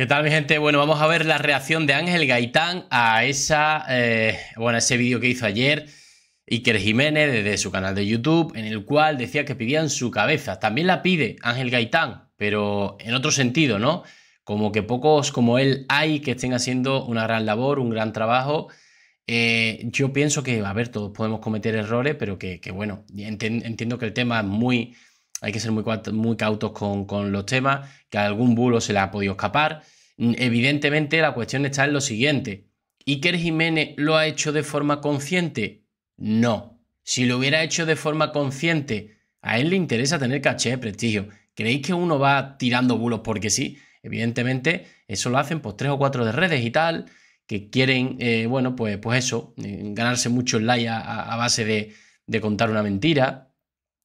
¿Qué tal mi gente? Bueno, vamos a ver la reacción de Ángel Gaitán a esa, eh, bueno, ese vídeo que hizo ayer Iker Jiménez desde su canal de YouTube, en el cual decía que pidían su cabeza. También la pide Ángel Gaitán, pero en otro sentido, ¿no? Como que pocos como él hay que estén haciendo una gran labor, un gran trabajo. Eh, yo pienso que, a ver, todos podemos cometer errores, pero que, que bueno, entiendo que el tema es muy hay que ser muy, muy cautos con, los temas, que a algún bulo se le ha podido escapar. Mm, evidentemente la cuestión está en lo siguiente. ¿Iker Jiménez lo ha hecho de forma consciente? No. Si lo hubiera hecho de forma consciente, a él le interesa tener caché, prestigio. ¿Creéis que uno va tirando bulos porque sí? Evidentemente, eso lo hacen pues tres o cuatro de redes y tal, que quieren, eh, bueno, pues, pues eso, eh, ganarse mucho en laia a, a base de, de contar una mentira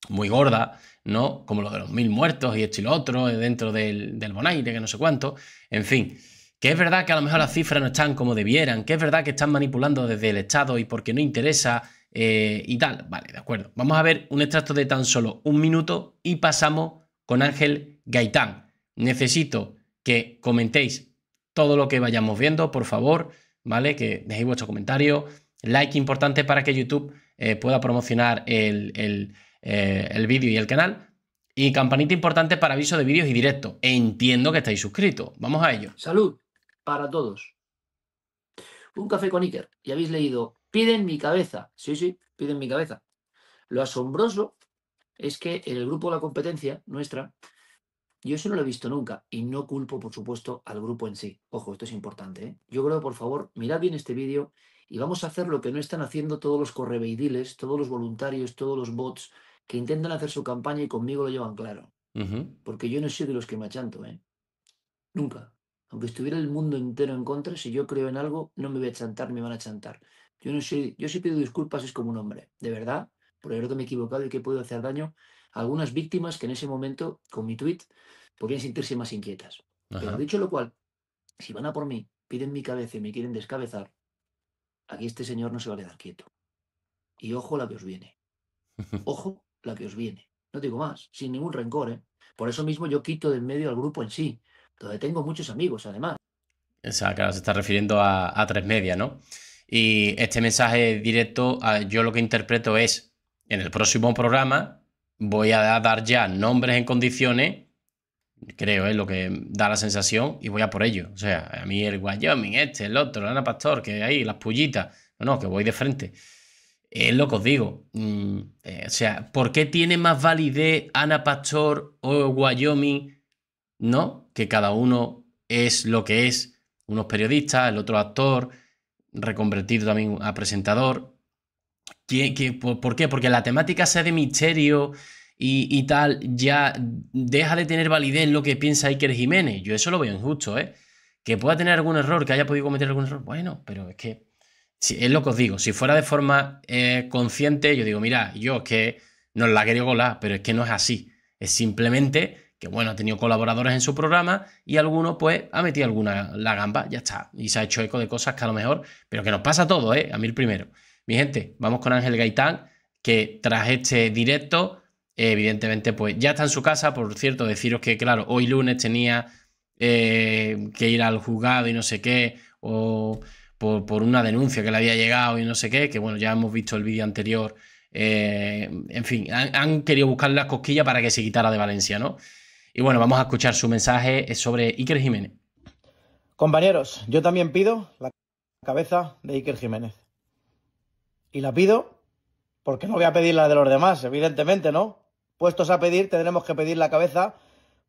muy gorda no como lo de los mil muertos y esto y lo otro, eh, dentro del, Bonaire, que no sé cuánto, en fin. Que es verdad que a lo mejor las cifras no están como debieran, que es verdad que están manipulando desde el Estado y porque no interesa eh, y tal. Vale, de acuerdo. Vamos a ver un extracto de tan solo un minuto y pasamos con Ángel Gaitán. Necesito que comentéis todo lo que vayamos viendo, por favor, ¿vale? Que dejéis vuestro comentario. Like importante para que YouTube eh, pueda promocionar el, eh, el vídeo y el canal. Y campanita importante para aviso de vídeos y directo E entiendo que estáis suscritos. Vamos a ello. Salud para todos. Un café con Iker. Y habéis leído, piden mi cabeza. Sí, sí, piden mi cabeza. Lo asombroso es que en el grupo de la competencia nuestra, yo eso no lo he visto nunca y no culpo, por supuesto, al grupo en sí. Ojo, esto es importante. ¿eh? Yo creo, por favor, mirad bien este vídeo y vamos a hacer lo que no están haciendo todos los correveidiles, todos los voluntarios, todos los bots que intentan hacer su campaña y conmigo lo llevan claro. Porque yo no soy de los que me achanto, ¿eh? Nunca. Aunque estuviera el mundo entero en contra, si yo creo en algo, no me voy a chantar, me van a chantar. Yo no soy, yo sí pido disculpas, es como un hombre, de verdad, por haberme que me equivocado y que puedo hacer daño a algunas víctimas que en ese momento, con mi tweet, podrían sentirse más inquietas. Pero dicho lo cual, si van a por mí, piden mi cabeza y me quieren descabezar, aquí este señor no se va a quedar quieto. Y ojo la que os viene. Ojo la que os viene. No digo más, sin ningún rencor. ¿eh? Por eso mismo yo quito del medio al grupo en sí, donde tengo muchos amigos además. O se está refiriendo a, tres medias, ¿no? Y este mensaje directo, yo lo que interpreto es, en el próximo programa voy a dar ya nombres en condiciones, creo, es ¿eh? lo que da la sensación, y voy a por ello. O sea, a mí el Wyoming, este, el otro, el Ana Pastor, que ahí, las pullitas. No, no, que voy de frente. Es lo que os digo. Mm, eh, o sea, ¿por qué tiene más validez Ana Pastor o Wyoming? ¿No? Que cada uno es lo que es. Unos periodistas, el otro actor, reconvertido también a presentador. ¿Qué, por, qué? Porque la temática sea de misterio y, y, tal, ya deja de tener validez lo que piensa Iker Jiménez. Yo eso lo veo injusto, ¿eh? Que pueda tener algún error, que haya podido cometer algún error, bueno, pero es que es lo que os digo, si fuera de forma eh, consciente, yo digo, mira, yo es que no la quería colar, pero es que no es así. Es simplemente que, bueno, ha tenido colaboradores en su programa y alguno, pues, ha metido alguna la gamba, ya está. Y se ha hecho eco de cosas que a lo mejor, pero que nos pasa todo, ¿eh? A mí el primero. Mi gente, vamos con Ángel Gaitán, que tras este directo, evidentemente, pues ya está en su casa. Por cierto, deciros que, claro, hoy lunes tenía eh, que ir al juzgado y no sé qué, o por, una denuncia que le había llegado y no sé qué, que bueno, ya hemos visto el vídeo anterior. Eh, en fin, han, querido buscar las cosquillas para que se quitara de Valencia, ¿no? Y bueno, vamos a escuchar su mensaje sobre Iker Jiménez. Compañeros, yo también pido la cabeza de Iker Jiménez. Y la pido porque no voy a pedir la de los demás, evidentemente, ¿no? Puestos a pedir, tendremos que pedir la cabeza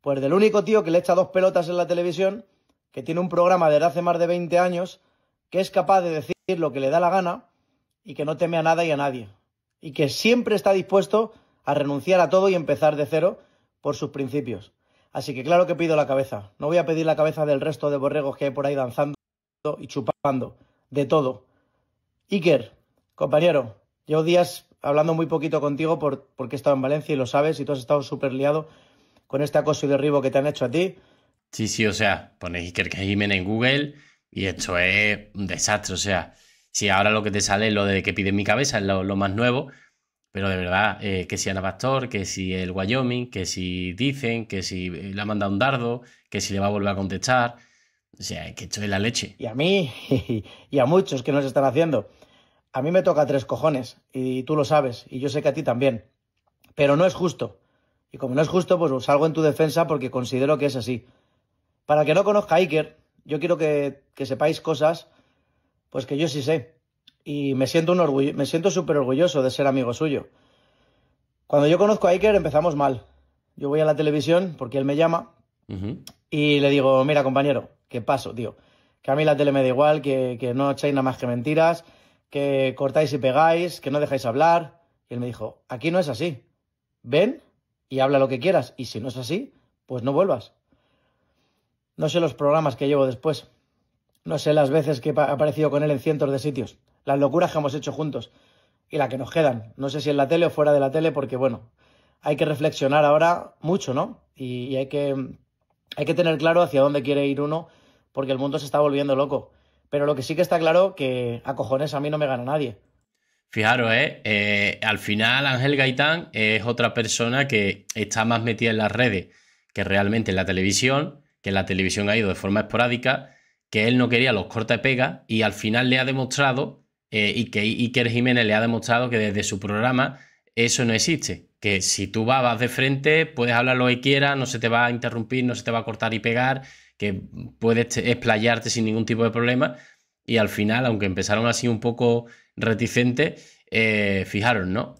pues del único tío que le echa dos pelotas en la televisión, que tiene un programa desde hace más de 20 años que es capaz de decir lo que le da la gana y que no teme a nada y a nadie, y que siempre está dispuesto a renunciar a todo y empezar de cero por sus principios. Así que claro que pido la cabeza. No voy a pedir la cabeza del resto de borregos que hay por ahí danzando y chupando de todo. Iker, compañero, llevo días hablando muy poquito contigo porque he estado en Valencia y lo sabes y tú has estado súper liado con este acoso y derribo que te han hecho a ti. Sí, sí, o sea, pones Iker Jiménez en Google y esto es un desastre. O sea, si ahora lo que te sale es lo de que pide en mi cabeza, es lo, más nuevo. Pero de verdad, eh, que si Ana Pastor, que si el Wyoming, que si dicen, que si eh, le ha mandado un dardo, que si le va a volver a contestar. O sea, que esto es la leche. Y a mí, y a muchos que nos están haciendo. A mí me toca tres cojones, y tú lo sabes, y yo sé que a ti también. Pero no es justo. Y como no es justo, pues salgo en tu defensa porque considero que es así. Para que no conozca a Iker, yo quiero que, sepáis cosas, pues que yo sí sé. Y me siento, un me siento súper orgulloso de ser amigo suyo. Cuando yo conozco a Iker empezamos mal. Yo voy a la televisión porque él me llama y le digo, mira compañero, qué paso, tío. Que a mí la tele me da igual, que, que no echáis nada más que mentiras, que cortáis y pegáis, que no dejáis hablar. Y él me dijo, aquí no es así. Ven y habla lo que quieras. Y si no es así, pues no vuelvas. No sé los programas que llevo después. No sé las veces que he aparecido con él en cientos de sitios. Las locuras que hemos hecho juntos. Y la que nos quedan. No sé si en la tele o fuera de la tele, porque bueno, hay que reflexionar ahora mucho, ¿no? Y, hay, que, hay que tener claro hacia dónde quiere ir uno, porque el mundo se está volviendo loco. Pero lo que sí que está claro que a cojones a mí no me gana nadie. Fijaros, Eh, eh al final Ángel Gaitán es otra persona que está más metida en las redes que realmente en la televisión que la televisión ha ido de forma esporádica, que él no quería los corta pega y al final le ha demostrado, eh, y que Iker Jiménez le ha demostrado que desde su programa eso no existe. Que si tú vas, vas de frente, puedes hablar lo que quieras, no se te va a interrumpir, no se te va a cortar y pegar, que puedes explayarte sin ningún tipo de problema. Y al final, aunque empezaron así un poco reticentes, eh, fijaron, ¿no?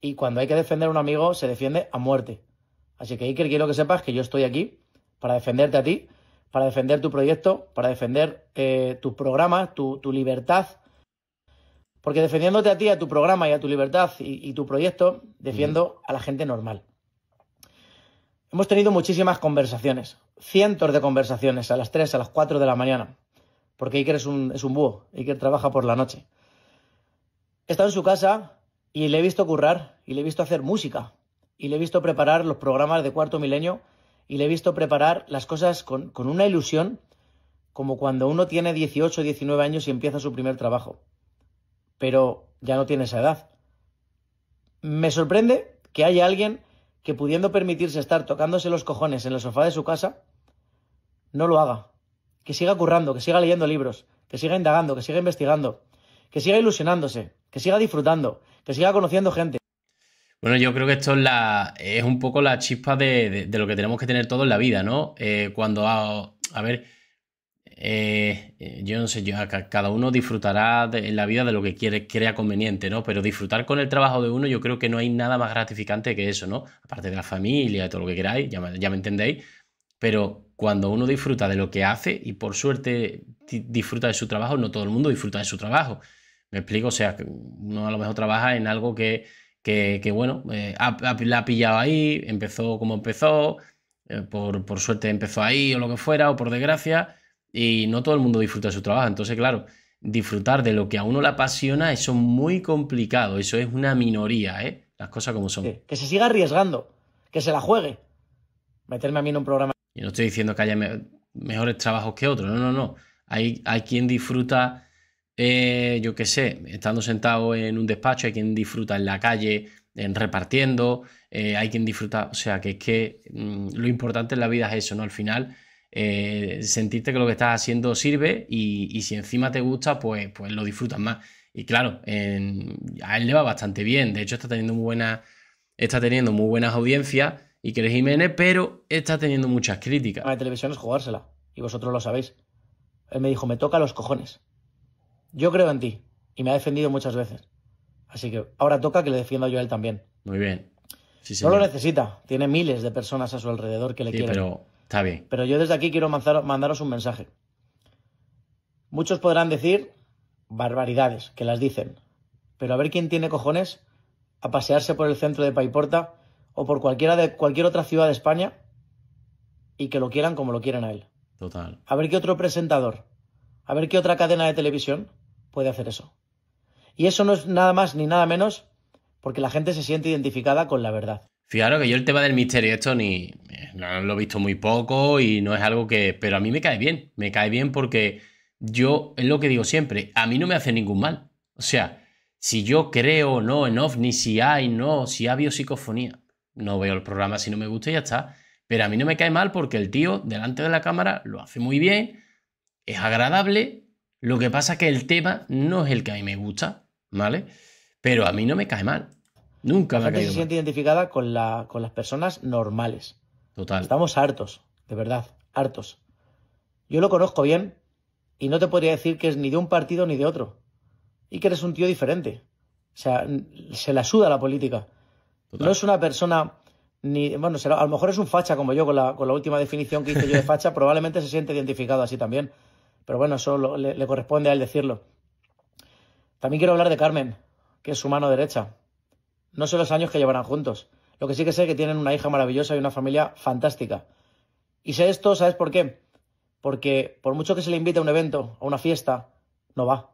Y cuando hay que defender a un amigo, se defiende a muerte. Así que Iker, quiero que sepas que yo estoy aquí para defenderte a ti, para defender tu proyecto, para defender eh, tu programa, tu, libertad. Porque defendiéndote a ti, a tu programa y a tu libertad y, tu proyecto, defiendo a la gente normal. Hemos tenido muchísimas conversaciones, cientos de conversaciones a las 3, a las 4 de la mañana, porque Iker es un, es un búho, Iker trabaja por la noche. He estado en su casa y le he visto currar, y le he visto hacer música, y le he visto preparar los programas de Cuarto Milenio y le he visto preparar las cosas con, una ilusión como cuando uno tiene 18 o 19 años y empieza su primer trabajo. Pero ya no tiene esa edad. Me sorprende que haya alguien que pudiendo permitirse estar tocándose los cojones en el sofá de su casa, no lo haga. Que siga currando, que siga leyendo libros, que siga indagando, que siga investigando, que siga ilusionándose, que siga disfrutando, que siga conociendo gente. Bueno, yo creo que esto es, la, un poco la chispa de, lo que tenemos que tener todos en la vida, ¿no? Eh, cuando, ah, a, ver, eh, eh, yo no sé, cada uno disfrutará en la vida de lo que quiere, crea conveniente, ¿no? Pero disfrutar con el trabajo de uno, yo creo que no hay nada más gratificante que eso, ¿no? Aparte de la familia, de todo lo que queráis, ya, ya me entendéis, pero cuando uno disfruta de lo que hace y por suerte disfruta de su trabajo, no todo el mundo disfruta de su trabajo. Me explico, o sea, uno a lo mejor trabaja en algo que que, bueno, eh, la ha pillado ahí, empezó como empezó, eh, por, suerte empezó ahí o lo que fuera, o por desgracia, y no todo el mundo disfruta de su trabajo. Entonces, claro, disfrutar de lo que a uno le apasiona, eso es muy complicado, eso es una minoría, ¿eh? Las cosas como son. que se siga arriesgando, que se la juegue. Meterme a mí en un programa. Y no estoy diciendo que haya mejores trabajos que otros, no, no, no. Hay, hay quien disfruta eh, yo qué sé, estando sentado en un despacho, hay quien disfruta en la calle en repartiendo, eh, hay quien disfruta, o sea, que es que mm, lo importante en la vida es eso, ¿no? Al final, eh, sentirte que lo que estás haciendo sirve y, si encima te gusta, pues, pues lo disfrutas más. Y claro, a él le va bastante bien, de hecho está teniendo muy buenas, está teniendo muy buenas audiencias y que Jiménez, pero está teniendo muchas críticas. La televisión es jugársela y vosotros lo sabéis. Él me dijo, me toca los cojones. Yo creo en ti y me ha defendido muchas veces. Así que ahora toca que le defienda yo a él también. Muy bien. no lo necesita. Tiene miles de personas a su alrededor que le sí, quieren. Pero está bien. Pero yo desde aquí quiero mandaros un mensaje. Muchos podrán decir barbaridades, que las dicen. Pero a ver quién tiene cojones a pasearse por el centro de Paiporta o por cualquiera de cualquier otra ciudad de España y que lo quieran como lo quieren a él. Total. A ver qué otro presentador, a ver qué otra cadena de televisión puede hacer eso. Y eso no es nada más ni nada menos porque la gente se siente identificada con la verdad. Fijaros que yo el tema del misterio esto ni lo he visto muy poco y no es algo que... Pero a mí me cae bien, me cae bien porque yo, es lo que digo siempre, a mí no me hace ningún mal. O sea, si yo creo no en off, ni si hay, no, si ha psicofonía. no veo el programa si no me gusta y ya está. Pero a mí no me cae mal porque el tío delante de la cámara lo hace muy bien, es agradable lo que pasa es que el tema no es el que a mí me gusta, ¿vale? Pero a mí no me cae mal. Nunca me ha caído se siente identificada con, las personas normales. Total. Estamos hartos, de verdad, hartos. Yo lo conozco bien y no te podría decir que es ni de un partido ni de otro. Y que eres un tío diferente. O sea, se la suda la política. No es una persona ni. Bueno, a lo mejor es un facha como yo con la, con la última definición que hice yo de facha. probablemente se siente identificado así también. Pero bueno, eso le, corresponde a él decirlo. También quiero hablar de Carmen, que es su mano derecha. No sé los años que llevarán juntos. Lo que sí que sé es que tienen una hija maravillosa y una familia fantástica. Y sé esto, ¿sabes por qué? Porque por mucho que se le invite a un evento, a una fiesta, no va.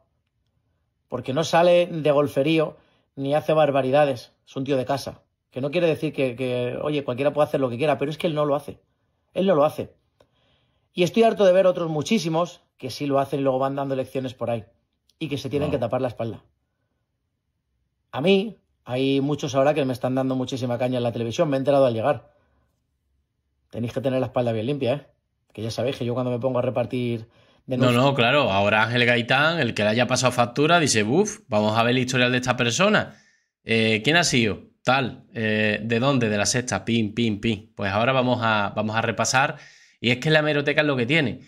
Porque no sale de golferío ni hace barbaridades. Es un tío de casa. Que no quiere decir que, oye, cualquiera puede hacer lo que quiera, pero es que él no lo hace. Él no lo hace. Y estoy harto de ver otros muchísimos que sí lo hacen y luego van dando lecciones por ahí y que se tienen que tapar la espalda. A mí, hay muchos ahora que me están dando muchísima caña en la televisión, me he enterado al llegar. Tenéis que tener la espalda bien limpia, ¿eh? Que ya sabéis que yo cuando me pongo a repartir no, no, claro. Ahora Ángel Gaitán, el que le haya pasado factura, dice, ¡Buf! vamos a ver el historial de esta persona. Eh, ¿Quién ha sido? Tal. Eh, ¿De dónde? De la sexta. Pim, pim, pim. Pues ahora vamos a, vamos a repasar y es que la meroteca es lo que tiene.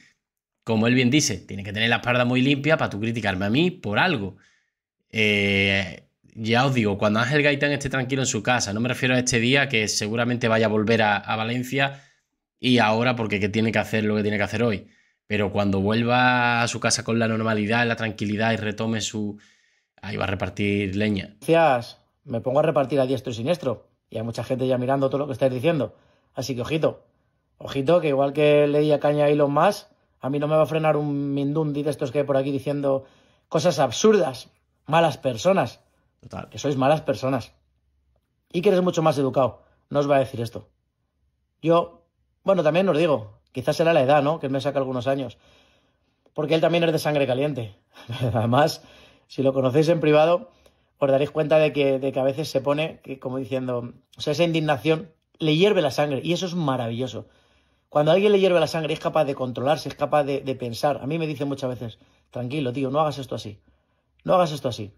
Como él bien dice, tiene que tener la espalda muy limpia para tú criticarme a mí por algo. Eh, ya os digo, cuando Ángel Gaitán esté tranquilo en su casa, no me refiero a este día que seguramente vaya a volver a, Valencia y ahora porque tiene que hacer lo que tiene que hacer hoy. Pero cuando vuelva a su casa con la normalidad, la tranquilidad y retome su... Ahí va a repartir leña. Me pongo a repartir a diestro y siniestro. Y hay mucha gente ya mirando todo lo que estáis diciendo. Así que ojito, Ojito, que igual que leía caña y lo más, a mí no me va a frenar un Mindundi de estos que hay por aquí diciendo cosas absurdas, malas personas. Que sois malas personas. Y que eres mucho más educado. No os va a decir esto. Yo, bueno, también os digo, quizás será la edad, ¿no? Que me saca algunos años. Porque él también es de sangre caliente. Además, si lo conocéis en privado, os daréis cuenta de que, de que a veces se pone que, como diciendo, o sea, esa indignación le hierve la sangre. Y eso es maravilloso. Cuando alguien le hierve la sangre es capaz de controlarse, es capaz de, pensar. A mí me dicen muchas veces, tranquilo, tío, no hagas esto así. No hagas esto así.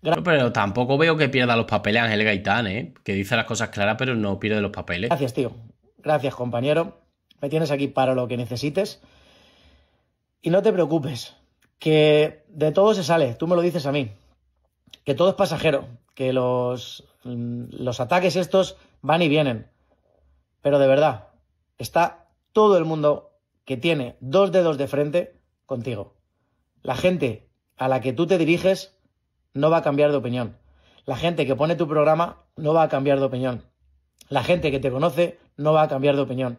Pero tampoco veo que pierda los papeles Ángel Gaitán, ¿eh? Que dice las cosas claras, pero no pierde los papeles. Gracias, tío. Gracias, compañero. Me tienes aquí para lo que necesites. Y no te preocupes, que de todo se sale, tú me lo dices a mí, que todo es pasajero, que los, los ataques estos van y vienen, pero de verdad, está todo el mundo que tiene dos dedos de frente contigo. La gente a la que tú te diriges no va a cambiar de opinión. La gente que pone tu programa no va a cambiar de opinión. La gente que te conoce no va a cambiar de opinión.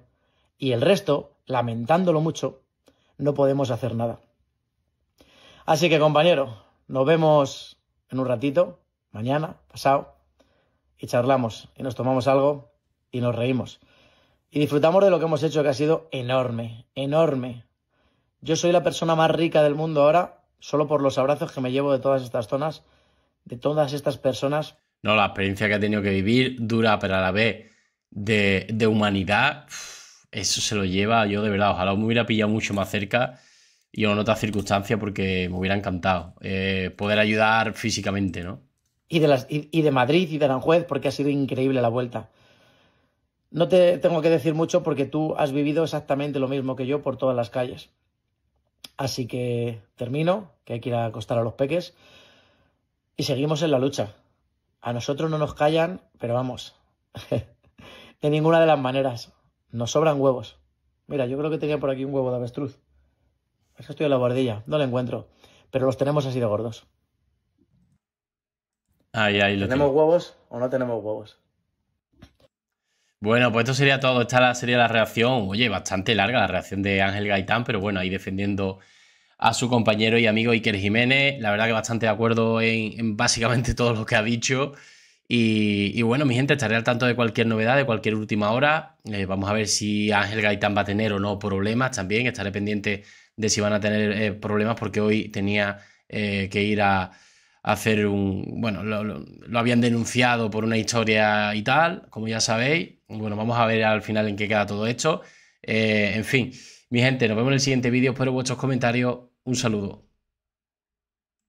Y el resto, lamentándolo mucho, no podemos hacer nada. Así que compañero, nos vemos en un ratito, mañana, pasado, y charlamos, y nos tomamos algo, y nos reímos y disfrutamos de lo que hemos hecho, que ha sido enorme, enorme. Yo soy la persona más rica del mundo ahora, solo por los abrazos que me llevo de todas estas zonas, de todas estas personas. No, la experiencia que ha tenido que vivir, dura, pero a la vez de, humanidad, eso se lo lleva yo de verdad. Ojalá me hubiera pillado mucho más cerca y en otra circunstancia, porque me hubiera encantado eh, poder ayudar físicamente, ¿no? Y de, y de Madrid y de Aranjuez porque ha sido increíble la vuelta. No te tengo que decir mucho porque tú has vivido exactamente lo mismo que yo por todas las calles. Así que termino, que hay que ir a acostar a los peques. Y seguimos en la lucha. A nosotros no nos callan, pero vamos, de ninguna de las maneras. Nos sobran huevos. Mira, yo creo que tenía por aquí un huevo de avestruz. Es que estoy en la bordilla, no lo encuentro. Pero los tenemos así de gordos. Ay, ay, ¿Tenemos huevos o no tenemos huevos? Bueno, pues esto sería todo. Esta sería la reacción, oye, bastante larga la reacción de Ángel Gaitán, pero bueno, ahí defendiendo a su compañero y amigo Iker Jiménez. La verdad que bastante de acuerdo en, básicamente todo lo que ha dicho. Y, bueno, mi gente, estaré al tanto de cualquier novedad, de cualquier última hora. Eh, vamos a ver si Ángel Gaitán va a tener o no problemas también. Estaré pendiente de si van a tener eh, problemas porque hoy tenía eh, que ir a hacer un... Bueno, lo, habían denunciado por una historia y tal, como ya sabéis. Bueno, vamos a ver al final en qué queda todo esto. Eh, en fin, mi gente, nos vemos en el siguiente vídeo. Espero vuestros comentarios. Un saludo.